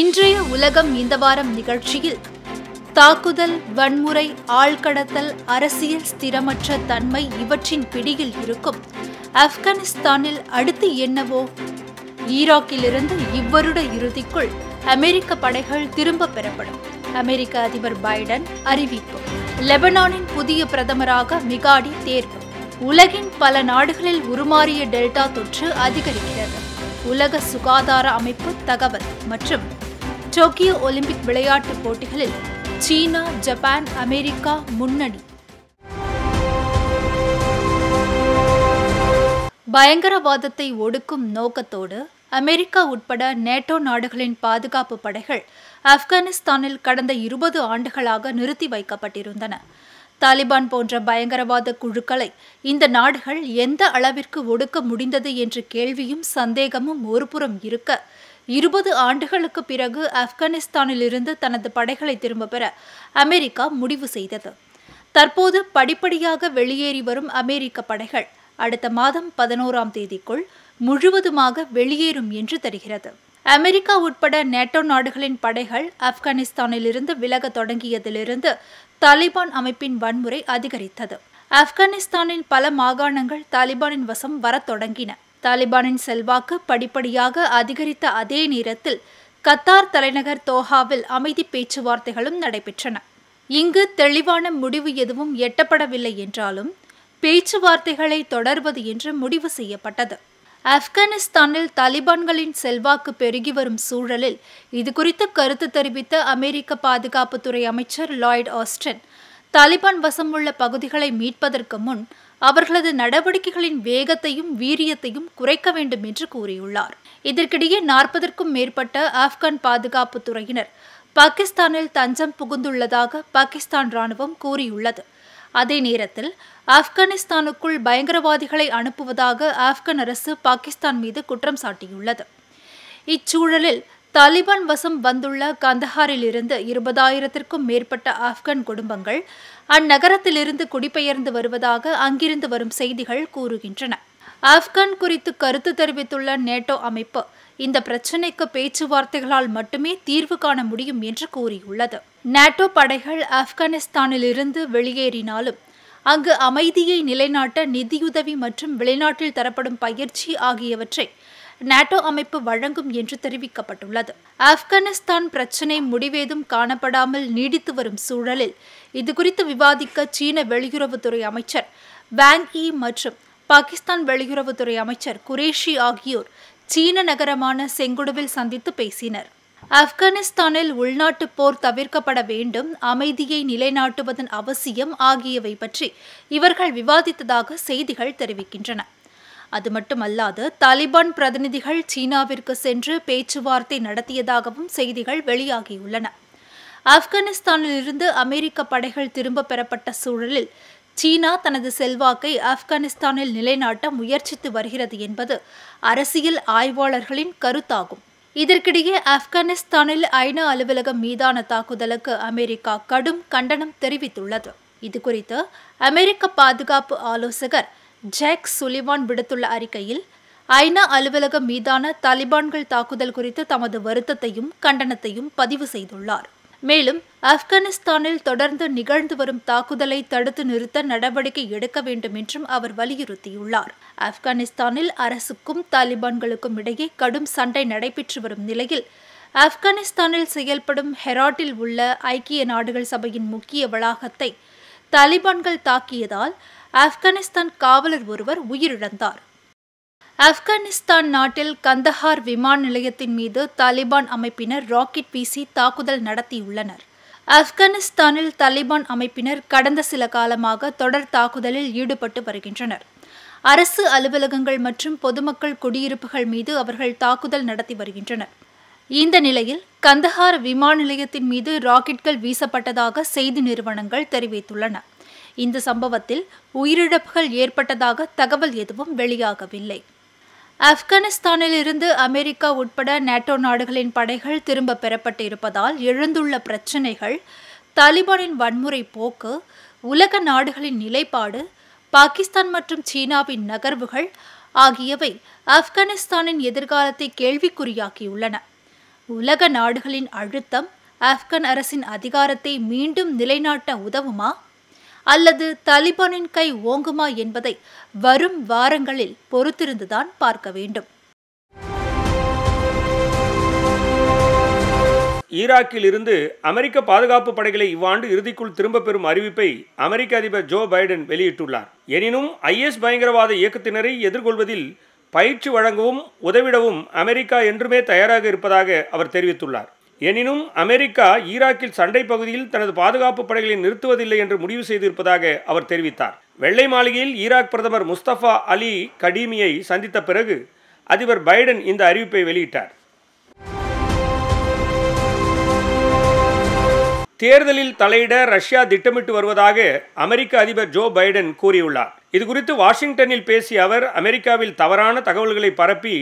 இன்றைய உலகம் இந்த வாரம் நிகழ்ச்சியில் தாக்குதல் வன்முறை ஆழ்கடத்தல் அரசியல் ஸ்திரமற்ற தன்மை இவற்றின் பிடியில் இருக்கும் ஆப்கானிஸ்தானில் அடுத்து என்னவோ ஈராக்கிலிருந்து இவ்வருட இறுதிக்குள் அமெரிக்க படைகள் திரும்ப பெறப்படும் அமெரிக்க அதிபர் பைடன் அறிவிப்பு லெபனானின் புதிய பிரதமராக மிகாடி தேர்வு உலகின் பல நாடுகளில் உருமாறிய டெல்டா தொற்று அதிகரிக்கிறது உலக சுகாதார அமைப்பு தகவல் மற்றும் டோக்கியோ ஒலிம்பிக் விளையாட்டுப் போட்டிகளில் சீனா ஜப்பான் அமெரிக்கா முன்னணி பயங்கரவாதத்தை ஒடுக்கும் நோக்கத்தோடு அமெரிக்கா உட்பட நேட்டோ நாடுகளின் பாதுகாப்பு படைகள் ஆப்கானிஸ்தானில் கடந்த இருபது ஆண்டுகளாக நிறுத்தி வைக்கப்பட்டிருந்தன தாலிபான் போன்ற பயங்கரவாத குழுக்களை இந்த நாடுகள் எந்த அளவிற்கு ஒடுக்க முடிந்தது என்ற கேள்வியும் சந்தேகமும் ஒருபுறம் இருக்க இருபது ஆண்டுகளுக்கு பிறகு ஆப்கானிஸ்தானிலிருந்து தனது படைகளை திரும்ப பெற அமெரிக்கா முடிவு செய்தது தற்போது படிப்படியாக வெளியேறி வரும் அமெரிக்க படைகள் அடுத்த மாதம் பதினோராம் தேதிக்குள் முழுவதுமாக வெளியேறும் என்று தெரிகிறது அமெரிக்கா உட்பட நேட்டோ நாடுகளின் படைகள் ஆப்கானிஸ்தானிலிருந்து விலக தொடங்கியதிலிருந்து தாலிபான் அமைப்பின் வன்முறை அதிகரித்தது ஆப்கானிஸ்தானின் பல மாகாணங்கள் தாலிபானின் வசம் வரத் தொடங்கின தாலிபானின் செல்வாக்கு படிப்படியாக அதிகரித்த அதே நேரத்தில் கத்தார் தலைநகர் தோஹாவில் அமைதி பேச்சுவார்த்தைகளும் நடைபெற்றன இங்கு தெளிவான முடிவு எதுவும் எட்டப்படவில்லை என்றாலும் பேச்சுவார்த்தைகளை தொடர்வது என்று முடிவு செய்யப்பட்டது ஆப்கானிஸ்தானில் தாலிபான்களின் செல்வாக்கு பெருகி வரும் சூழலில் இதுகுறித்து கருத்து தெரிவித்த அமெரிக்க பாதுகாப்புத்துறை அமைச்சர் லாய்ட் ஆஸ்டன் தாலிபான் வசமுள்ள பகுதிகளை மீட்பதற்கு முன் அவர்களது நடவடிக்கைகளின் வேகத்தையும் வீரியத்தையும் குறைக்க வேண்டும் என்று கூறியுள்ளார் இதற்கிடையே நாற்பதற்கும் மேற்பட்ட ஆப்கான் பாதுகாப்பு துறையினர் பாகிஸ்தானில் தஞ்சம் புகுந்துள்ளதாக பாகிஸ்தான் ராணுவம் கூறியுள்ளது அதே நேரத்தில் ஆப்கானிஸ்தானுக்குள் பயங்கரவாதிகளை அனுப்புவதாக ஆப்கான் அரசு பாகிஸ்தான் மீது குற்றம் சாட்டியுள்ளது இச்சூழலில் தாலிபான் வசம் வந்துள்ள கந்தஹாரிலிருந்து இருபதாயிரத்திற்கும் மேற்பட்ட ஆப்கான் குடும்பங்கள் அந்நகரத்திலிருந்து குடிபெயர்ந்து வருவதாக அங்கிருந்து வரும் செய்திகள் கூறுகின்றன ஆப்கான் குறித்து கருத்து தெரிவித்துள்ள நேட்டோ அமைப்பு இந்த பிரச்சினைக்கு பேச்சுவார்த்தைகளால் மட்டுமே தீர்வு காண முடியும் என்று கூறியுள்ளது நேட்டோ படைகள் ஆப்கானிஸ்தானிலிருந்து வெளியேறினாலும் அங்கு அமைதியை நிலைநாட்ட நிதியுதவி மற்றும் வெளிநாட்டில் தரப்படும் பயிற்சி ஆகியவற்றை நாட்டோ அமைப்பு வழங்கும் என்று தெரிவிக்கப்பட்டுள்ளது ஆப்கானிஸ்தான் பிரச்சினை முடிவேதும் காணப்படாமல் நீடித்து வரும் சூழலில் இதுகுறித்து விவாதிக்க சீன வெளியுறவுத்துறை அமைச்சர் வேங் இ மற்றும் பாகிஸ்தான் வெளியுறவுத்துறை அமைச்சர் குரேஷி ஆகியோர் சீன நகரமான செங்குடுவில் சந்தித்து பேசினர் ஆப்கானிஸ்தானில் உள்நாட்டு போர் தவிர்க்கப்பட வேண்டும் அமைதியை நிலைநாட்டுவதன் அவசியம் ஆகியவை பற்றி இவர்கள் விவாதித்ததாக செய்திகள் தெரிவிக்கின்றன அது மட்டுமல்லாது தாலிபான் பிரதிநிதிகள் சீனாவிற்கு சென்று பேச்சுவார்த்தை நடத்தியதாகவும் செய்திகள் வெளியாகியுள்ளன ஆப்கானிஸ்தானில் இருந்து அமெரிக்க படைகள் திரும்ப பெறப்பட்ட சூழலில் சீனா தனது செல்வாக்கை ஆப்கானிஸ்தானில் நிலைநாட்ட முயற்சித்து வருகிறது என்பது அரசியல் ஆய்வாளர்களின் கருத்தாகும் இதற்கிடையே ஆப்கானிஸ்தானில் ஐநா அலுவலகம் மீதான தாக்குதலுக்கு அமெரிக்கா கடும் கண்டனம் தெரிவித்துள்ளது இதுகுறித்து அமெரிக்க பாதுகாப்பு ஆலோசகர் ஜேக் சுலிவான் விடுத்துள்ள அறிக்கையில் ஐநா அலுவலகம் மீதான தாலிபான்கள் தாக்குதல் குறித்து தமது வருத்தத்தையும் கண்டனத்தையும் பதிவு செய்துள்ளார் மேலும் ஆப்கானிஸ்தானில் தொடர்ந்து நிகழ்ந்து வரும் தாக்குதலை தடுத்து நிறுத்த நடவடிக்கை எடுக்க வேண்டும் என்றும் அவர் வலியுறுத்தியுள்ளார் ஆப்கானிஸ்தானில் அரசுக்கும் தாலிபான்களுக்கும் இடையே கடும் சண்டை நடைபெற்று வரும் நிலையில் ஆப்கானிஸ்தானில் செயல்படும் ஹெராட்டில் உள்ள ஐக்கிய நாடுகள் சபையின் முக்கிய வளாகத்தை தாலிபான்கள் தாக்கியதால் ஆப்கானிஸ்தான் காவலர் ஒருவர் உயிரிழந்தார் ஆப்கானிஸ்தான் நாட்டில் கந்தஹார் விமான நிலையத்தின் மீது தாலிபான் அமைப்பினர் ராக்கெட் வீசி தாக்குதல் நடத்தியுள்ளனர் ஆப்கானிஸ்தானில் தாலிபான் அமைப்பினர் கடந்த சில காலமாக தொடர் தாக்குதலில் ஈடுபட்டு வருகின்றனர் அரசு அலுவலகங்கள் மற்றும் பொதுமக்கள் குடியிருப்புகள் மீது அவர்கள் தாக்குதல் நடத்தி வருகின்றனர் இந்த நிலையில் கந்தஹார் விமான நிலையத்தின் மீது ராக்கெட்கள் வீசப்பட்டதாக செய்தி நிறுவனங்கள் தெரிவித்துள்ளன இந்த சம்பவத்தில் உயிரிழப்புகள் ஏற்பட்டதாக தகவல் எதுவும் வெளியாகவில்லை ஆப்கானிஸ்தானில் இருந்து அமெரிக்கா உட்பட நேட்டோ நாடுகளின் படைகள் திரும்ப பெறப்பட்டு இருப்பதால் எழுந்துள்ள பிரச்சினைகள் தாலிபானின் வன்முறை போக்கு உலக நாடுகளின் நிலைப்பாடு பாகிஸ்தான் மற்றும் சீனாவின் நகர்வுகள் ஆகியவை ஆப்கானிஸ்தானின் எதிர்காலத்தை கேள்விக்குறியாக்கியுள்ளன உலக நாடுகளின் அழுத்தம் ஆப்கான் அரசின் அதிகாரத்தை மீண்டும் நிலைநாட்ட உதவுமா அல்லது தலிபானின் கை ஓங்குமா என்பதை வரும் வாரங்களில் பொறுத்திருந்துதான் பார்க்க வேண்டும் ஈராக்கில் இருந்து அமெரிக்க பாதுகாப்பு படைகளை இவ்வாண்டு இறுதிக்குள் திரும்பப் பெறும் அறிவிப்பை அமெரிக்க அதிபர் ஜோ பைடன் வெளியிட்டுள்ளார் எனினும் ஐஎஸ் பயங்கரவாத இயக்கத்தினரை எதிர்கொள்வதில் பயிற்சி வழங்கவும் உதவிடவும் அமெரிக்கா என்றுமே தயாராக இருப்பதாக அவர் தெரிவித்துள்ளார் எனினும் அமெரிக்கா ஈராக்கில் சண்டை பகுதியில் தனது பாதுகாப்பு படைகளை நிறுத்துவதில்லை என்று முடிவு செய்திருப்பதாக அவர் தெரிவித்தார் வெள்ளை மாளிகையில் ஈராக் பிரதமர் முஸ்தபா அலி கடீமியை சந்தித்த பிறகு அதிபர் பைடன் இந்த அறிவிப்பை வெளியிட்டார் தேர்தலில் தலையிட ரஷ்யா திட்டமிட்டு வருவதாக அமெரிக்க அதிபர் ஜோ பைடன் கூறியுள்ளார் இதுகுறித்து வாஷிங்டனில் பேசிய அவர் அமெரிக்காவில் தவறான தகவல்களை பரப்பி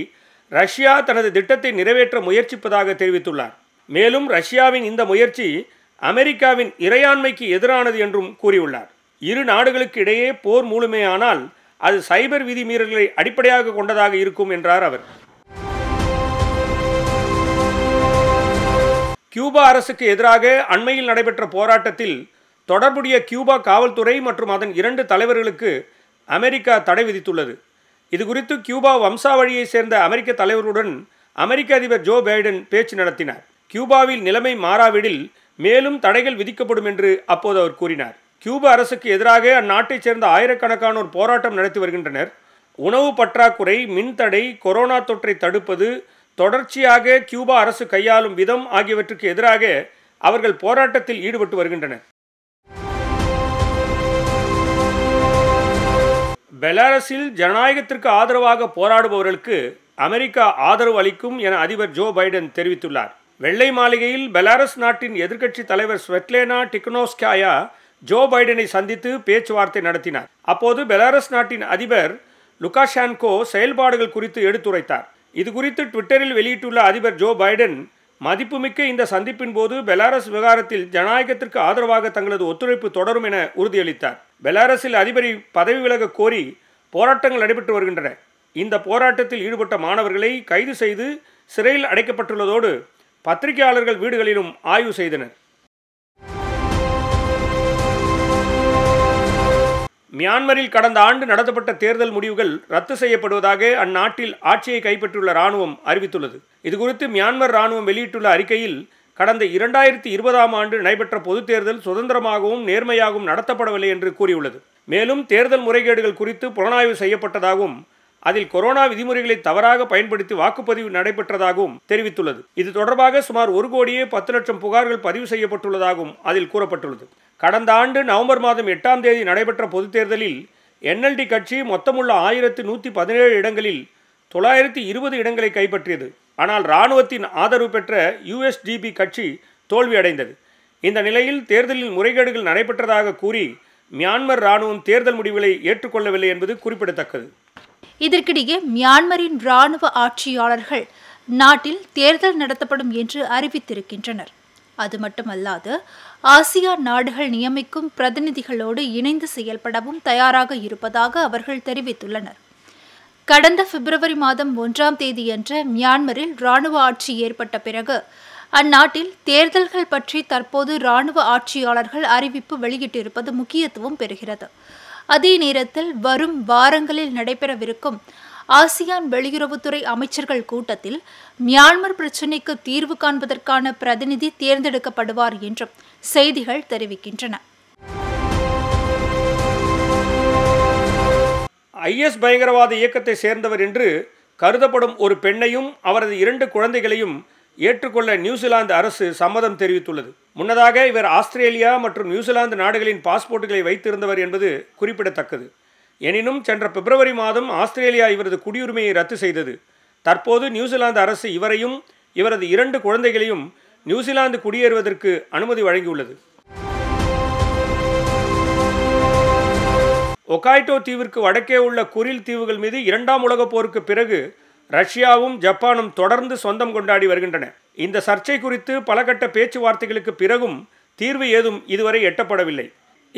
ரஷ்யா தனது திட்டத்தை நிறைவேற்ற முயற்சிப்பதாக தெரிவித்துள்ளார் மேலும் ரஷ்யாவின் இந்த முயற்சி அமெரிக்காவின் இறையாண்மைக்கு எதிரானது என்றும் கூறியுள்ளார் இரு நாடுகளுக்கு இடையே போர் மூலமேயானால் அது சைபர் விதி மீறல்களை அடிப்படையாக கொண்டதாக இருக்கும் என்றார் அவர் கியூபா அரசுக்கு எதிராக அண்மையில் நடைபெற்ற போராட்டத்தில் தொடர்புடைய கியூபா காவல்துறை மற்றும் அதன் இரண்டு தலைவர்களுக்கு அமெரிக்கா தடை விதித்துள்ளது இதுகுறித்து கியூபா வம்சாவழியைச் சேர்ந்த அமெரிக்க தலைவருடன் அமெரிக்க அதிபர் ஜோ பைடன் பேச்சு நடத்தினார் கியூபாவில் நிலைமை மாறாவிடில் மேலும் தடைகள் விதிக்கப்படும் என்று அப்போது அவர் கூறினார் கியூப அரசுக்கு எதிராக அந்நாட்டைச் சேர்ந்த ஆயிரக்கணக்கானோர் போராட்டம் நடத்தி வருகின்றனர் உணவு பற்றாக்குறை மின்தடை கொரோனா தொற்றை தடுப்பது தொடர்ச்சியாக கியூபா அரசு கையாளும் விதம் ஆகியவற்றுக்கு எதிராக அவர்கள் போராட்டத்தில் ஈடுபட்டு வருகின்றனர் பெலாரஸில் ஜனநாயகத்திற்கு ஆதரவாக போராடுபவர்களுக்கு அமெரிக்கா ஆதரவு அளிக்கும் என அதிபர் ஜோ பைடன் தெரிவித்துள்ளார் வெள்ளை மாளிகையில் பெலாரஸ் நாட்டின் எதிர்க்கட்சி தலைவர் ஸ்வெட்லேனா டிக்னோஸ்காயா ஜோ பைடனை சந்தித்து பேச்சுவார்த்தை நடத்தினார் அப்போது பெலாரஸ் நாட்டின் அதிபர் லுகாஷான்கோ செயல்பாடுகள் குறித்து எடுத்துரைத்தார் இது குறித்து ட்விட்டரில் வெளியிட்டுள்ள அதிபர் ஜோ பைடன் மதிப்புமிக்க இந்த சந்திப்பின் போது பெலாரஸ் விவகாரத்தில் ஜனநாயகத்திற்கு ஆதரவாக தங்களது ஒத்துழைப்பு தொடரும் என உறுதியளித்தார் பெலாரஸில் அதிபரை பதவி விலக கோரி போராட்டங்கள் நடைபெற்று வருகின்றன இந்த போராட்டத்தில் ஈடுபட்ட மாணவர்களை கைது செய்து சிறையில் அடைக்கப்பட்டுள்ளதோடு பத்திரிகையாளர்கள் வீடுகளிலும் ஆய்வு செய்தனர் மியான்மரில் கடந்த ஆண்டு நடத்தப்பட்ட தேர்தல் முடிவுகள் ரத்து செய்யப்படுவதாக அந்நாட்டில் ஆட்சியை கைப்பற்றியுள்ள ராணுவம் அறிவித்துள்ளது இதுகுறித்து மியான்மர் ராணுவம் வெளியிட்டுள்ள அறிக்கையில் கடந்த இரண்டாயிரத்தி இருபதாம் ஆண்டு நடைபெற்ற பொதுத் தேர்தல் சுதந்திரமாகவும் நேர்மையாகவும் நடத்தப்படவில்லை என்று கூறியுள்ளது மேலும் தேர்தல் முறைகேடுகள் குறித்து புலனாய்வு செய்யப்பட்டதாகவும் அதில் கொரோனா விதிமுறைகளை தவறாக பயன்படுத்தி வாக்குப்பதிவு நடைபெற்றதாகவும் தெரிவித்துள்ளது இது தொடர்பாக சுமார் ஒரு கோடியே பத்து லட்சம் புகார்கள் பதிவு செய்யப்பட்டுள்ளதாகவும் அதில் கூறப்பட்டுள்ளது கடந்த ஆண்டு நவம்பர் மாதம் எட்டாம் தேதி நடைபெற்ற பொதுத் தேர்தலில் என்எல்டி கட்சி மொத்தமுள்ள ஆயிரத்து நூற்றி பதினேழு இடங்களில் தொள்ளாயிரத்தி இருபது இடங்களை கைப்பற்றியது ஆனால் இராணுவத்தின் ஆதரவு பெற்ற யுஎஸ்டிபி கட்சி தோல்வியடைந்தது இந்த நிலையில் தேர்தலில் முறைகேடுகள் நடைபெற்றதாக கூறி மியான்மர் இராணுவம் தேர்தல் முடிவுகளை ஏற்றுக்கொள்ளவில்லை என்பது குறிப்பிடத்தக்கது இதற்கிடையே மியான்மரின் இராணுவ ஆட்சியாளர்கள் நாட்டில் தேர்தல் நடத்தப்படும் என்று அறிவித்திருக்கின்றனர் அது மட்டுமல்லாது ஆசியா நாடுகள் நியமிக்கும் பிரதிநிதிகளோடு இணைந்து செயல்படவும் தயாராக இருப்பதாக அவர்கள் தெரிவித்துள்ளனர் கடந்த பிப்ரவரி மாதம் ஒன்றாம் தேதியன்று மியான்மரில் இராணுவ ஆட்சி ஏற்பட்ட பிறகு அந்நாட்டில் தேர்தல்கள் பற்றி தற்போது இராணுவ ஆட்சியாளர்கள் அறிவிப்பு வெளியிட்டிருப்பது முக்கியத்துவம் பெறுகிறது அதே நேரத்தில் வரும் வாரங்களில் நடைபெறவிருக்கும் ஆசியான் வெளியுறவுத்துறை அமைச்சர்கள் கூட்டத்தில் மியான்மர் பிரச்சினைக்கு தீர்வு காண்பதற்கான பிரதிநிதி தேர்ந்தெடுக்கப்படுவார் என்றும் செய்திகள் தெரிவிக்கின்றன ஐஎஸ் பயங்கரவாத இயக்கத்தை சேர்ந்தவர் என்று கருதப்படும் ஒரு பெண்ணையும் அவரது இரண்டு குழந்தைகளையும் ஏற்றுக்கொள்ள நியூசிலாந்து அரசு சம்மதம் தெரிவித்துள்ளது முன்னதாக இவர் ஆஸ்திரேலியா மற்றும் நியூசிலாந்து நாடுகளின் பாஸ்போர்ட்டுகளை வைத்திருந்தவர் என்பது குறிப்பிடத்தக்கது எனினும் சென்ற பிப்ரவரி மாதம் ஆஸ்திரேலியா இவரது குடியுரிமையை ரத்து செய்தது தற்போது நியூசிலாந்து அரசு இவரையும் இவரது இரண்டு குழந்தைகளையும் நியூசிலாந்து குடியேறுவதற்கு அனுமதி வழங்கியுள்ளது ஒகாய்டோ தீவிற்கு வடக்கே உள்ள குரில் தீவுகள் மீது இரண்டாம் உலகப் போருக்கு பிறகு ரஷ்யாவும் ஜப்பானும் தொடர்ந்து சொந்தம் கொண்டாடி வருகின்றன இந்த சர்ச்சை குறித்து பல கட்ட பேச்சுவார்த்தைகளுக்கு பிறகும் தீர்வு ஏதும் இதுவரை எட்டப்படவில்லை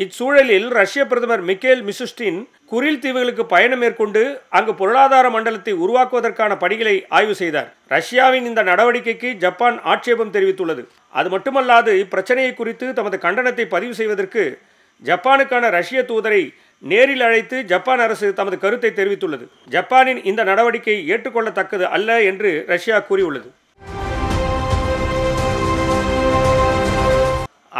இச்சூழலில் ரஷ்ய பிரதமர் மிக்கேல் மிசுஸ்டின் குரில் தீவுகளுக்கு பயணம் மேற்கொண்டு அங்கு பொருளாதார மண்டலத்தை உருவாக்குவதற்கான பணிகளை ஆய்வு செய்தார் ரஷ்யாவின் இந்த நடவடிக்கைக்கு ஜப்பான் ஆட்சேபம் தெரிவித்துள்ளது அது மட்டுமல்லாது இப்பிரச்சனையை குறித்து தமது கண்டனத்தை பதிவு செய்வதற்கு ஜப்பானுக்கான ரஷ்ய தூதரை நேரில் அழைத்து ஜப்பான் அரசு தமது கருத்தை தெரிவித்துள்ளது ஜப்பானின் இந்த நடவடிக்கை ஏற்றுக்கொள்ளத்தக்கது அல்ல என்று ரஷ்யா கூறியுள்ளது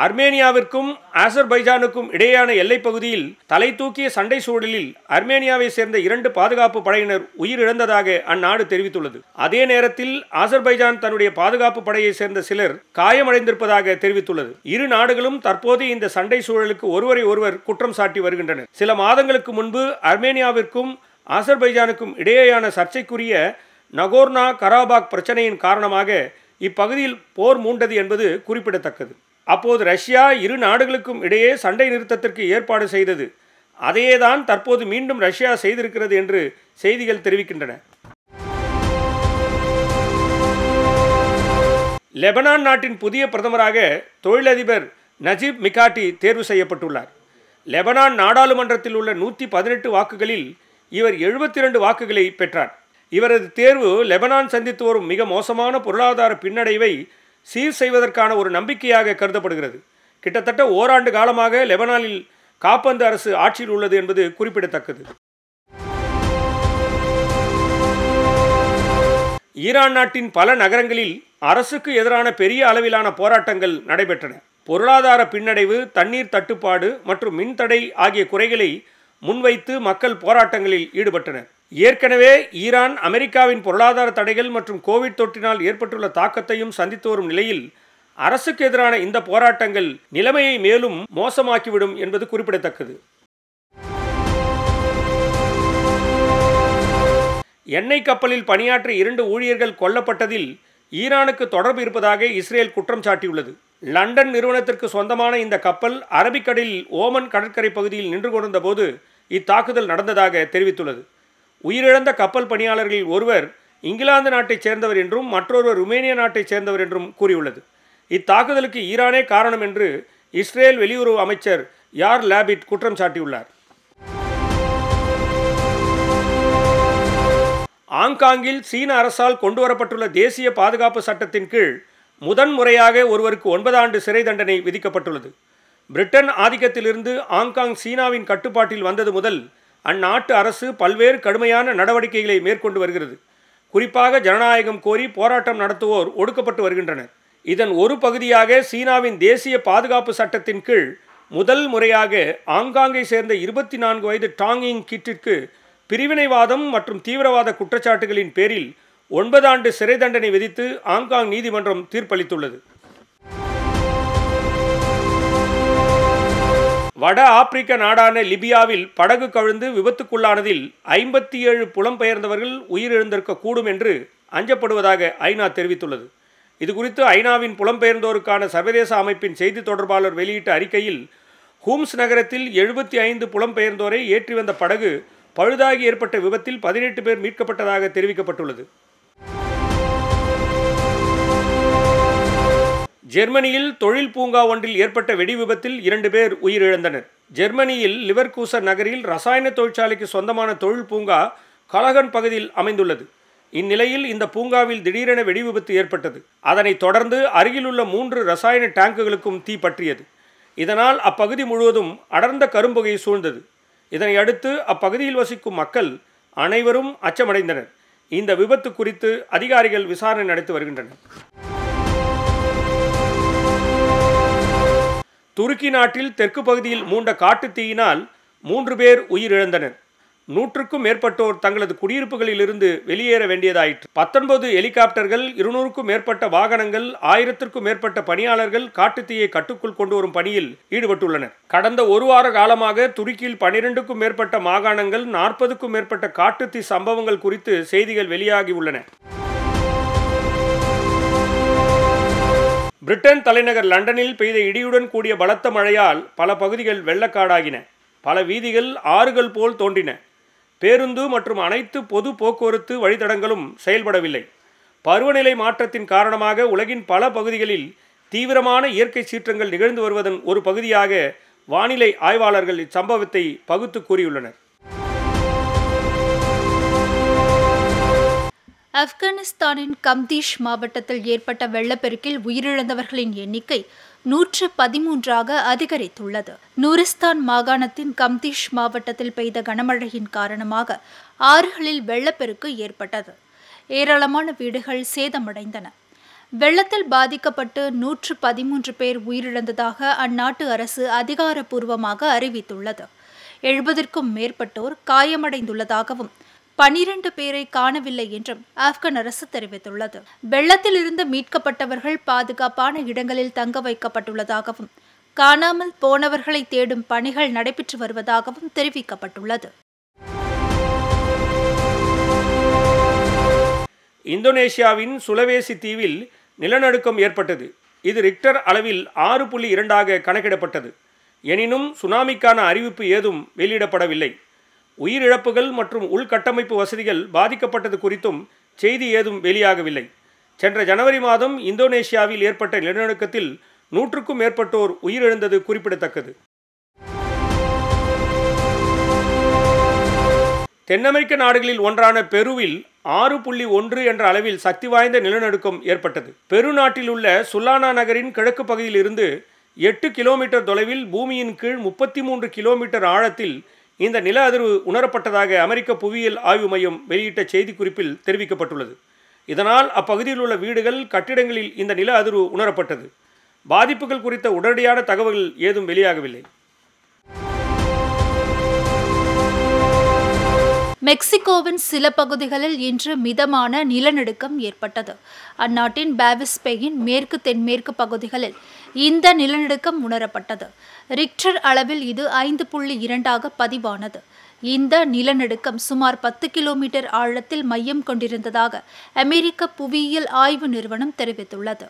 அர்மேனியாவிற்கும் ஆசர்பைஜானுக்கும் இடையேயான எல்லைப் பகுதியில் தலை தூக்கிய சண்டை சூழலில் அர்மேனியாவை சேர்ந்த இரண்டு பாதுகாப்பு படையினர் உயிரிழந்ததாக அந்நாடு தெரிவித்துள்ளது அதே நேரத்தில் ஆசர்பைஜான் தன்னுடைய பாதுகாப்பு படையை சேர்ந்த சிலர் காயமடைந்திருப்பதாக தெரிவித்துள்ளது இரு நாடுகளும் தற்போது இந்த சண்டை சூழலுக்கு ஒருவரை ஒருவர் குற்றம் சாட்டி வருகின்றனர் சில மாதங்களுக்கு முன்பு அர்மேனியாவிற்கும் ஆசர்பைஜானுக்கும் இடையேயான சர்ச்சைக்குரிய நகோர்னா கராபாக் பிரச்சனையின் காரணமாக இப்பகுதியில் போர் மூண்டது என்பது குறிப்பிடத்தக்கது அப்போது ரஷ்யா இரு நாடுகளுக்கும் இடையே சண்டை நிறுத்தத்திற்கு ஏற்பாடு செய்தது அதையே தான் தற்போது மீண்டும் ரஷ்யா செய்திருக்கிறது என்று செய்திகள் தெரிவிக்கின்றன லெபனான் நாட்டின் புதிய பிரதமராக தொழிலதிபர் நஜீப் மிகாட்டி தேர்வு செய்யப்பட்டுள்ளார் லெபனான் நாடாளுமன்றத்தில் உள்ள நூற்றி பதினெட்டு வாக்குகளில் இவர் எழுபத்தி ரெண்டு வாக்குகளை பெற்றார் இவரது தேர்வு லெபனான் சந்தித்து வரும் மிக மோசமான பொருளாதார பின்னடைவை சீர் செய்வதற்கான ஒரு நம்பிக்கையாக கருதப்படுகிறது கிட்டத்தட்ட ஓராண்டு காலமாக லெபனானில் காப்பந்து அரசு ஆட்சியில் உள்ளது என்பது குறிப்பிடத்தக்கது ஈரான் நாட்டின் பல நகரங்களில் அரசுக்கு எதிரான பெரிய அளவிலான போராட்டங்கள் நடைபெற்றன பொருளாதார பின்னடைவு தண்ணீர் தட்டுப்பாடு மற்றும் மின்தடை ஆகிய குறைகளை முன்வைத்து மக்கள் போராட்டங்களில் ஈடுபட்டனர் ஏற்கனவே ஈரான் அமெரிக்காவின் பொருளாதார தடைகள் மற்றும் கோவிட் தொற்றினால் ஏற்பட்டுள்ள தாக்கத்தையும் சந்தித்து வரும் நிலையில் அரசுக்கு எதிரான இந்த போராட்டங்கள் நிலைமையை மேலும் மோசமாக்கிவிடும் என்பது குறிப்பிடத்தக்கது எண்ணெய் கப்பலில் பணியாற்றிய இரண்டு ஊழியர்கள் கொல்லப்பட்டதில் ஈரானுக்கு தொடர்பு இருப்பதாக இஸ்ரேல் குற்றம் சாட்டியுள்ளது லண்டன் நிறுவனத்திற்கு சொந்தமான இந்த கப்பல் அரபிக்கடலில் ஓமன் கடற்கரை பகுதியில் நின்று போது இத்தாக்குதல் நடந்ததாக தெரிவித்துள்ளது உயிரிழந்த கப்பல் பணியாளர்களில் ஒருவர் இங்கிலாந்து நாட்டைச் சேர்ந்தவர் என்றும் மற்றொருவர் ருமேனிய நாட்டைச் சேர்ந்தவர் என்றும் கூறியுள்ளது இத்தாக்குதலுக்கு ஈரானே காரணம் என்று இஸ்ரேல் வெளியுறவு அமைச்சர் யார் லேபிட் குற்றம் சாட்டியுள்ளார் ஆங்காங்கில் சீன அரசால் கொண்டுவரப்பட்டுள்ள தேசிய பாதுகாப்பு சட்டத்தின் கீழ் முதன் முறையாக ஒருவருக்கு ஒன்பது ஆண்டு சிறை தண்டனை விதிக்கப்பட்டுள்ளது பிரிட்டன் ஆதிக்கத்திலிருந்து ஆங்காங் சீனாவின் கட்டுப்பாட்டில் வந்தது முதல் அந்நாட்டு அரசு பல்வேறு கடுமையான நடவடிக்கைகளை மேற்கொண்டு வருகிறது குறிப்பாக ஜனநாயகம் கோரி போராட்டம் நடத்துவோர் ஒடுக்கப்பட்டு வருகின்றனர் இதன் ஒரு பகுதியாக சீனாவின் தேசிய பாதுகாப்பு சட்டத்தின் கீழ் முதல் முறையாக ஆங்காங்கை சேர்ந்த இருபத்தி நான்கு வயது டாங்கிங் கிட்டிற்கு பிரிவினைவாதம் மற்றும் தீவிரவாத குற்றச்சாட்டுகளின் பேரில் ஒன்பதாண்டு சிறை தண்டனை விதித்து ஆங்காங் நீதிமன்றம் தீர்ப்பளித்துள்ளது வட ஆப்பிரிக்க நாடான லிபியாவில் படகு கவிழ்ந்து விபத்துக்குள்ளானதில் ஐம்பத்தி ஏழு புலம்பெயர்ந்தவர்கள் உயிரிழந்திருக்கக்கூடும் என்று அஞ்சப்படுவதாக ஐநா தெரிவித்துள்ளது இதுகுறித்து ஐநாவின் புலம்பெயர்ந்தோருக்கான சர்வதேச அமைப்பின் செய்தி தொடர்பாளர் வெளியிட்ட அறிக்கையில் ஹூம்ஸ் நகரத்தில் எழுபத்தி ஐந்து புலம்பெயர்ந்தோரை ஏற்றி வந்த படகு பழுதாகி ஏற்பட்ட விபத்தில் பதினெட்டு பேர் மீட்கப்பட்டதாக தெரிவிக்கப்பட்டுள்ளது ஜெர்மனியில் தொழில் பூங்கா ஒன்றில் ஏற்பட்ட வெடி விபத்தில் இரண்டு பேர் உயிரிழந்தனர் ஜெர்மனியில் லிவர்கூசர் நகரில் ரசாயன தொழிற்சாலைக்கு சொந்தமான தொழில் பூங்கா கலகன் பகுதியில் அமைந்துள்ளது இந்நிலையில் இந்த பூங்காவில் திடீரென வெடி விபத்து ஏற்பட்டது அதனைத் தொடர்ந்து அருகிலுள்ள மூன்று ரசாயன டேங்குகளுக்கும் தீ பற்றியது இதனால் அப்பகுதி முழுவதும் அடர்ந்த கரும்புகை சூழ்ந்தது இதனையடுத்து அப்பகுதியில் வசிக்கும் மக்கள் அனைவரும் அச்சமடைந்தனர் இந்த விபத்து குறித்து அதிகாரிகள் விசாரணை நடத்தி வருகின்றனர் துருக்கி நாட்டில் தெற்கு பகுதியில் மூண்ட காட்டு தீயினால் மூன்று பேர் உயிரிழந்தனர் நூற்றுக்கும் மேற்பட்டோர் தங்களது குடியிருப்புகளிலிருந்து வெளியேற வேண்டியதாயிற்று பத்தொன்பது ஹெலிகாப்டர்கள் இருநூறுக்கும் மேற்பட்ட வாகனங்கள் ஆயிரத்திற்கும் மேற்பட்ட பணியாளர்கள் காட்டுத்தீயை கட்டுக்குள் கொண்டு வரும் பணியில் ஈடுபட்டுள்ளனர் கடந்த ஒரு வார காலமாக துருக்கியில் பனிரெண்டுக்கும் மேற்பட்ட மாகாணங்கள் நாற்பதுக்கும் மேற்பட்ட காட்டுத்தீ சம்பவங்கள் குறித்து செய்திகள் வெளியாகியுள்ளன பிரிட்டன் தலைநகர் லண்டனில் பெய்த இடியுடன் கூடிய பலத்த மழையால் பல பகுதிகள் வெள்ளக்காடாகின பல வீதிகள் ஆறுகள் போல் தோன்றின பேருந்து மற்றும் அனைத்து பொது போக்குவரத்து வழித்தடங்களும் செயல்படவில்லை பருவநிலை மாற்றத்தின் காரணமாக உலகின் பல பகுதிகளில் தீவிரமான இயற்கை சீற்றங்கள் நிகழ்ந்து வருவதன் ஒரு பகுதியாக வானிலை ஆய்வாளர்கள் இச்சம்பவத்தை பகுத்து கூறியுள்ளனர் ஆப்கானிஸ்தானின் கம்தீஷ் மாவட்டத்தில் ஏற்பட்ட வெள்ளப்பெருக்கில் உயிரிழந்தவர்களின் எண்ணிக்கை நூற்று பதிமூன்றாக அதிகரித்துள்ளது நூரிஸ்தான் மாகாணத்தின் கம்தீஷ் மாவட்டத்தில் பெய்த கனமழையின் காரணமாக ஆறுகளில் வெள்ளப்பெருக்கு ஏற்பட்டது ஏராளமான வீடுகள் சேதமடைந்தன வெள்ளத்தில் பாதிக்கப்பட்டு நூற்று பதிமூன்று பேர் உயிரிழந்ததாக அந்நாட்டு அரசு அதிகாரப்பூர்வமாக அறிவித்துள்ளது எழுபதற்கும் மேற்பட்டோர் காயமடைந்துள்ளதாகவும் பனிரண்டு பேரை காணவில்லை என்றும் ஆப்கன் அரசு தெரிவித்துள்ளது வெள்ளத்தில் இருந்து மீட்கப்பட்டவர்கள் பாதுகாப்பான இடங்களில் தங்க வைக்கப்பட்டுள்ளதாகவும் காணாமல் போனவர்களை தேடும் பணிகள் நடைபெற்று வருவதாகவும் தெரிவிக்கப்பட்டுள்ளது இந்தோனேஷியாவின் சுலவேசி தீவில் நிலநடுக்கம் ஏற்பட்டது இது ரிக்டர் அளவில் ஆறு புள்ளி இரண்டாக கணக்கிடப்பட்டது எனினும் சுனாமிக்கான அறிவிப்பு ஏதும் வெளியிடப்படவில்லை உயிரிழப்புகள் மற்றும் உள்கட்டமைப்பு வசதிகள் பாதிக்கப்பட்டது குறித்தும் செய்தி ஏதும் வெளியாகவில்லை சென்ற ஜனவரி மாதம் இந்தோனேஷியாவில் ஏற்பட்ட நிலநடுக்கத்தில் நூற்றுக்கும் மேற்பட்டோர் உயிரிழந்தது குறிப்பிடத்தக்கது தென் அமெரிக்க நாடுகளில் ஒன்றான பெருவில் ஆறு புள்ளி ஒன்று என்ற அளவில் சக்தி வாய்ந்த நிலநடுக்கம் ஏற்பட்டது பெரு நாட்டில் உள்ள சுல்லானா நகரின் கிழக்கு பகுதியில் இருந்து எட்டு கிலோமீட்டர் தொலைவில் பூமியின் கீழ் முப்பத்தி மூன்று கிலோமீட்டர் ஆழத்தில் இந்த நில அதிர்வு உணரப்பட்டதாக அமெரிக்க புவியியல் ஆய்வு மையம் வெளியிட்ட செய்திக்குறிப்பில் தெரிவிக்கப்பட்டுள்ளது இதனால் அப்பகுதியில் உள்ள வீடுகள் கட்டிடங்களில் இந்த நில அதிர்வு உணரப்பட்டது பாதிப்புகள் குறித்த உடனடியான தகவல்கள் ஏதும் வெளியாகவில்லை மெக்சிகோவின் சில பகுதிகளில் இன்று மிதமான நிலநடுக்கம் ஏற்பட்டது அந்நாட்டின் பேவிஸ்பேயின் மேற்கு தென்மேற்கு பகுதிகளில் இந்த நிலநடுக்கம் உணரப்பட்டது ரிக்டர் அளவில் இது ஐந்து புள்ளி இரண்டாக பதிவானது இந்த நிலநடுக்கம் சுமார் பத்து கிலோமீட்டர் ஆழத்தில் மையம் கொண்டிருந்ததாக அமெரிக்க புவியியல் ஆய்வு நிறுவனம் தெரிவித்துள்ளது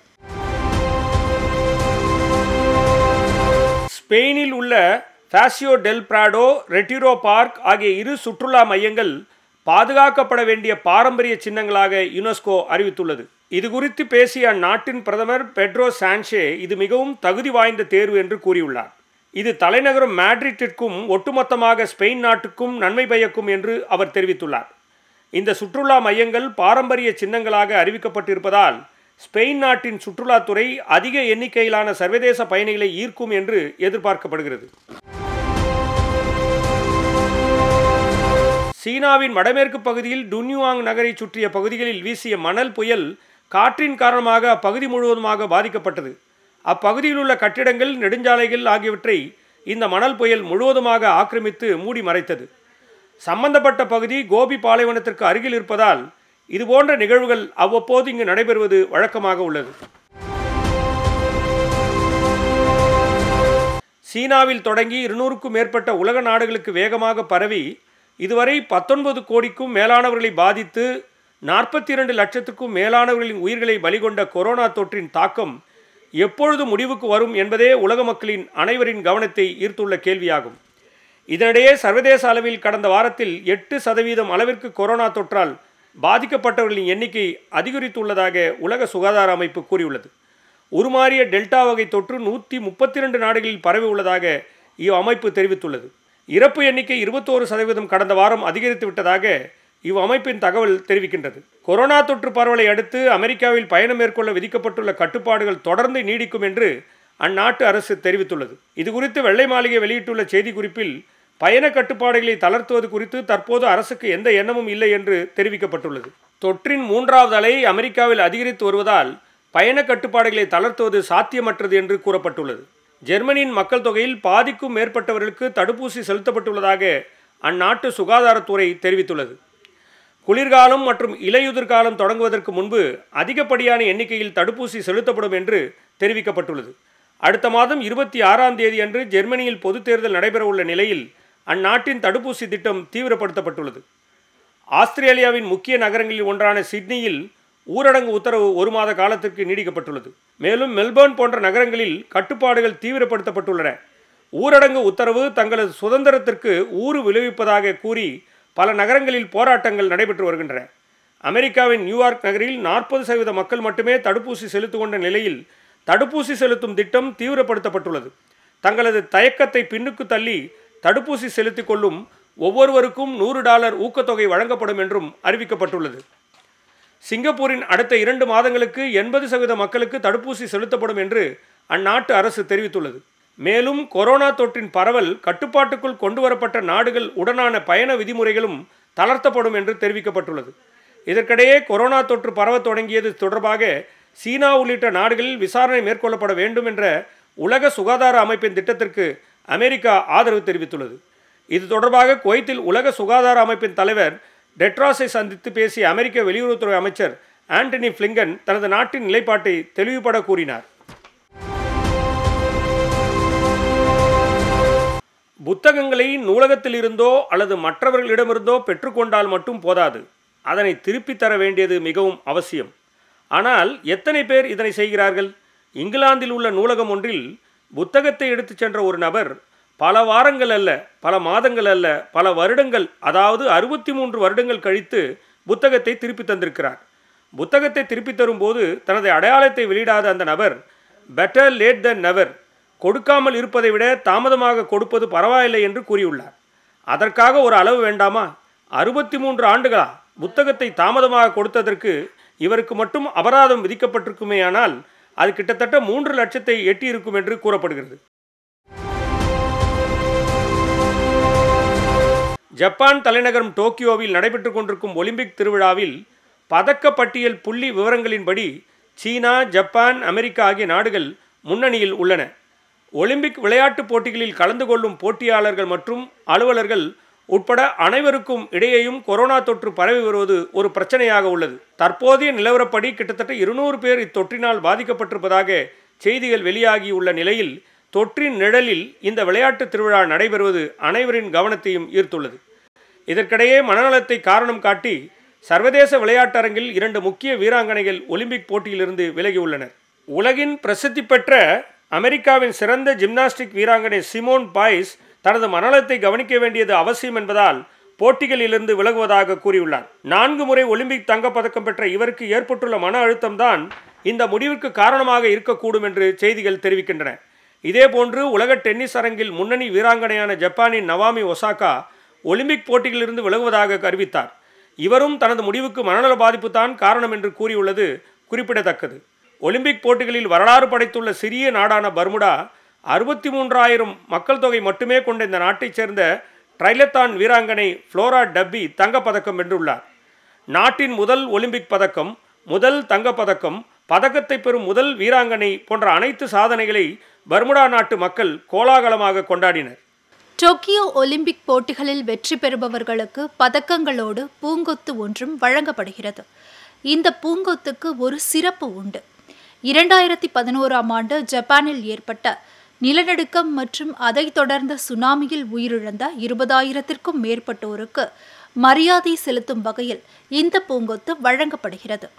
ஸ்பெயினில் உள்ள Paseo del Prado Retiro park ஆகிய இரு சுற்றுலா மையங்கள் பாதுகாக்கப்பட வேண்டிய பாரம்பரிய சின்னங்களாக யுனெஸ்கோ அறிவித்துள்ளது இது குறித்து பேசிய அந்நாட்டின் பிரதமர் பெட்ரோ சான்ஷே இது மிகவும் தகுதி வாய்ந்த தேர்வு என்று கூறியுள்ளார் இது தலைநகரம் மேட்ரிட்டிற்கும் ஒட்டுமொத்தமாக ஸ்பெயின் நாட்டுக்கும் நன்மை பயக்கும் என்று அவர் தெரிவித்துள்ளார் இந்த சுற்றுலா மையங்கள் பாரம்பரிய சின்னங்களாக அறிவிக்கப்பட்டிருப்பதால் ஸ்பெயின் நாட்டின் சுற்றுலாத்துறை அதிக எண்ணிக்கையிலான சர்வதேச பயணிகளை ஈர்க்கும் என்று எதிர்பார்க்கப்படுகிறது சீனாவின் வடமேற்கு பகுதியில் டுன்யூவாங் நகரை சுற்றிய பகுதிகளில் வீசிய மணல் புயல் காற்றின் காரணமாக அப்பகுதி முழுவதுமாக பாதிக்கப்பட்டது அப்பகுதியில் உள்ள கட்டிடங்கள் நெடுஞ்சாலைகள் ஆகியவற்றை இந்த மணல் புயல் முழுவதுமாக ஆக்கிரமித்து மூடி மறைத்தது சம்பந்தப்பட்ட பகுதி கோபி பாலைவனத்திற்கு அருகில் இருப்பதால் இதுபோன்ற நிகழ்வுகள் அவ்வப்போது இங்கு நடைபெறுவது வழக்கமாக உள்ளது சீனாவில் தொடங்கி இருநூறுக்கும் மேற்பட்ட உலக நாடுகளுக்கு வேகமாக பரவி இதுவரை பத்தொன்பது கோடிக்கும் மேலானவர்களை பாதித்து நாற்பத்தி இரண்டு லட்சத்துக்கும் மேலானவர்களின் உயிர்களை பலிகொண்ட கொரோனா தொற்றின் தாக்கம் எப்பொழுது முடிவுக்கு வரும் என்பதே உலக மக்களின் அனைவரின் கவனத்தை ஈர்த்துள்ள கேள்வியாகும் இதனிடையே சர்வதேச அளவில் கடந்த வாரத்தில் எட்டு சதவீதம் அளவிற்கு கொரோனா தொற்றால் பாதிக்கப்பட்டவர்களின் எண்ணிக்கை அதிகரித்துள்ளதாக உலக சுகாதார அமைப்பு கூறியுள்ளது உருமாறிய டெல்டா வகை தொற்று நூற்றி முப்பத்தி ரெண்டு நாடுகளில் பரவி உள்ளதாக இவ்வமைப்பு தெரிவித்துள்ளது இறப்பு எண்ணிக்கை இருபத்தோரு சதவீதம் கடந்த வாரம் அதிகரித்து விட்டதாக இவ் அமைப்பின் தகவல் தெரிவிக்கின்றது கொரோனா தொற்று பரவலை அடுத்து அமெரிக்காவில் பயணம் மேற்கொள்ள விதிக்கப்பட்டுள்ள கட்டுப்பாடுகள் தொடர்ந்து நீடிக்கும் என்று அந்நாட்டு அரசு தெரிவித்துள்ளது இதுகுறித்து வெள்ளை மாளிகை வெளியிட்டுள்ள செய்திக்குறிப்பில் பயண கட்டுப்பாடுகளை தளர்த்துவது குறித்து தற்போது அரசுக்கு எந்த எண்ணமும் இல்லை என்று தெரிவிக்கப்பட்டுள்ளது தொற்றின் மூன்றாவது அலை அமெரிக்காவில் அதிகரித்து வருவதால் பயண கட்டுப்பாடுகளை தளர்த்துவது சாத்தியமற்றது என்று கூறப்பட்டுள்ளது ஜெர்மனியின் மக்கள் தொகையில் பாதிக்கும் மேற்பட்டவர்களுக்கு தடுப்பூசி செலுத்தப்பட்டுள்ளதாக அந்நாட்டு சுகாதாரத்துறை தெரிவித்துள்ளது குளிர்காலம் மற்றும் இலையுதிர்காலம் தொடங்குவதற்கு முன்பு அதிகப்படியான எண்ணிக்கையில் தடுப்பூசி செலுத்தப்படும் என்று தெரிவிக்கப்பட்டுள்ளது அடுத்த மாதம் இருபத்தி ஆறாம் தேதி அன்று ஜெர்மனியில் பொதுத் தேர்தல் நடைபெறவுள்ள நிலையில் அந்நாட்டின் தடுப்பூசி திட்டம் தீவிரப்படுத்தப்பட்டுள்ளது ஆஸ்திரேலியாவின் முக்கிய நகரங்களில் ஒன்றான சிட்னியில் ஊரடங்கு உத்தரவு ஒரு மாத காலத்திற்கு நீடிக்கப்பட்டுள்ளது மேலும் மெல்பர்ன் போன்ற நகரங்களில் கட்டுப்பாடுகள் தீவிரப்படுத்தப்பட்டுள்ளன ஊரடங்கு உத்தரவு தங்களது சுதந்திரத்திற்கு ஊறு விளைவிப்பதாக கூறி பல நகரங்களில் போராட்டங்கள் நடைபெற்று வருகின்றன அமெரிக்காவின் நியூயார்க் நகரில் நாற்பது சதவீத மக்கள் மட்டுமே தடுப்பூசி செலுத்து கொண்ட நிலையில் தடுப்பூசி செலுத்தும் திட்டம் தீவிரப்படுத்தப்பட்டுள்ளது தங்களது தயக்கத்தை பின்னுக்கு தள்ளி தடுப்பூசி செலுத்திக் கொள்ளும் ஒவ்வொருவருக்கும் நூறு டாலர் ஊக்கத்தொகை வழங்கப்படும் என்றும் அறிவிக்கப்பட்டுள்ளது சிங்கப்பூரின் அடுத்த இரண்டு மாதங்களுக்கு எண்பது சதவீத மக்களுக்கு தடுப்பூசி செலுத்தப்படும் என்று அந்நாட்டு அரசு தெரிவித்துள்ளது மேலும் கொரோனா தொற்றின் பரவல் கட்டுப்பாட்டுக்குள் கொண்டுவரப்பட்ட நாடுகள் உடனான பயண விதிமுறைகளும் தளர்த்தப்படும் என்று தெரிவிக்கப்பட்டுள்ளது இதற்கிடையே கொரோனா தொற்று பரவ தொடங்கியது தொடர்பாக சீனா உள்ளிட்ட நாடுகளில் விசாரணை மேற்கொள்ளப்பட வேண்டும் என்ற உலக சுகாதார அமைப்பின் திட்டத்திற்கு அமெரிக்கா ஆதரவு தெரிவித்துள்ளது இது தொடர்பாக குவைத்தில் உலக சுகாதார அமைப்பின் தலைவர் டெட்ராஸை சந்தித்து பேசிய அமெரிக்க வெளியுறவுத்துறை அமைச்சர் ஆண்டனி ஃபிளிங்கன் தனது நாட்டின் நிலைப்பாட்டை தெளிவுபட கூறினார் புத்தகங்களை நூலகத்திலிருந்தோ அல்லது மற்றவர்களிடமிருந்தோ பெற்றுக்கொண்டால் மட்டும் போதாது அதனை திருப்பித் தர வேண்டியது மிகவும் அவசியம் ஆனால் எத்தனை பேர் இதனை செய்கிறார்கள் இங்கிலாந்தில் உள்ள நூலகம் ஒன்றில் புத்தகத்தை எடுத்துச் சென்ற ஒரு நபர் பல வாரங்கள் அல்ல பல மாதங்கள் அல்ல பல வருடங்கள் அதாவது அறுபத்தி மூன்று வருடங்கள் கழித்து புத்தகத்தை திருப்பி தந்திருக்கிறார் புத்தகத்தை திருப்பி தரும்போது தனது அடையாளத்தை வெளியிடாத அந்த நபர் பெட்டர் லேட் தென் நெவர் கொடுக்காமல் இருப்பதை விட தாமதமாக கொடுப்பது பரவாயில்லை என்று கூறியுள்ளார் அதற்காக ஒரு அளவு வேண்டாமா அறுபத்தி மூன்று ஆண்டுகளா புத்தகத்தை தாமதமாக கொடுத்ததற்கு இவருக்கு மட்டும் அபராதம் விதிக்கப்பட்டிருக்குமேயானால் அது கிட்டத்தட்ட மூன்று லட்சத்தை எட்டியிருக்கும் என்று கூறப்படுகிறது ஜப்பான் தலைநகரம் டோக்கியோவில் நடைபெற்றுக் கொண்டிருக்கும் ஒலிம்பிக் திருவிழாவில் பதக்கப்பட்டியல் புள்ளி விவரங்களின்படி சீனா ஜப்பான் அமெரிக்கா ஆகிய நாடுகள் முன்னணியில் உள்ளன ஒலிம்பிக் விளையாட்டுப் போட்டிகளில் கலந்து கொள்ளும் போட்டியாளர்கள் மற்றும் அலுவலர்கள் உட்பட அனைவருக்கும் இடையேயும் கொரோனா தொற்று பரவி வருவது ஒரு பிரச்சனையாக உள்ளது தற்போதைய நிலவரப்படி கிட்டத்தட்ட இருநூறு பேர் இத்தொற்றினால் பாதிக்கப்பட்டிருப்பதாக செய்திகள் வெளியாகியுள்ள நிலையில் தொற்றின் நிழலில் இந்த விளையாட்டுத் திருவிழா நடைபெறுவது அனைவரின் கவனத்தையும் ஈர்த்துள்ளது இதற்கிடையே மனநலத்தை காரணம் காட்டி சர்வதேச விளையாட்டரங்கில் இரண்டு முக்கிய வீராங்கனைகள் ஒலிம்பிக் போட்டியிலிருந்து விலகியுள்ளனர் உலகின் பிரசித்தி பெற்ற அமெரிக்காவின் சிறந்த ஜிம்னாஸ்டிக் வீராங்கனை சிமோன் பாய்ஸ் தனது மனநலத்தை கவனிக்க வேண்டியது அவசியம் என்பதால் போட்டிகளிலிருந்து விலகுவதாக கூறியுள்ளார் நான்கு முறை ஒலிம்பிக் தங்கப்பதக்கம் பெற்ற இவருக்கு ஏற்பட்டுள்ள மன அழுத்தம்தான் இந்த முடிவுக்கு காரணமாக இருக்கக்கூடும் என்று செய்திகள் தெரிவிக்கின்றன இதேபோன்று உலக டென்னிஸ் அரங்கில் முன்னணி வீராங்கனையான ஜப்பானின் நவாமி ஒசாகா ஒலிம்பிக் போட்டியிலிருந்து விலகுவதாக அறிவித்தார் இவரும் தனது முடிவுக்கு மனநல பாதிப்பு தான் காரணம் என்று கூறியுள்ளது குறிப்பிடத்தக்கது ஒலிம்பிக் போட்டிகளில் வரலாறு படைத்துள்ள சிறிய நாடான பர்முடா அறுபத்தி மூன்றாயிரம் மக்கள் தொகை மட்டுமே கொண்ட இந்த நாட்டைச் சேர்ந்த ட்ரைலத்தான் வீராங்கனை ஃப்ளோரா டப்பி தங்கப்பதக்கம் வென்றுள்ளார் நாட்டின் முதல் ஒலிம்பிக் பதக்கம் முதல் தங்கப்பதக்கம் பதக்கத்தை பெறும் முதல் வீராங்கனை போன்ற அனைத்து சாதனைகளை பர்முடா நாட்டு மக்கள் கோலாகலமாக கொண்டாடினர் டோக்கியோ ஒலிம்பிக் போட்டிகளில் வெற்றி பெறுபவர்களுக்கு பதக்கங்களோடு பூங்கொத்து ஒன்றும் வழங்கப்படுகிறது இந்த பூங்கொத்துக்கு ஒரு சிறப்பு உண்டு இரண்டாயிரத்தி பதினோராம் ஆண்டு ஜப்பானில் ஏற்பட்ட நிலநடுக்கம் மற்றும் அதைத் தொடர்ந்த சுனாமியில் உயிரிழந்த இருபதாயிரத்திற்கும் மேற்பட்டோருக்கு மரியாதை செலுத்தும் வகையில் இந்த பூங்கொத்து வழங்கப்படுகிறது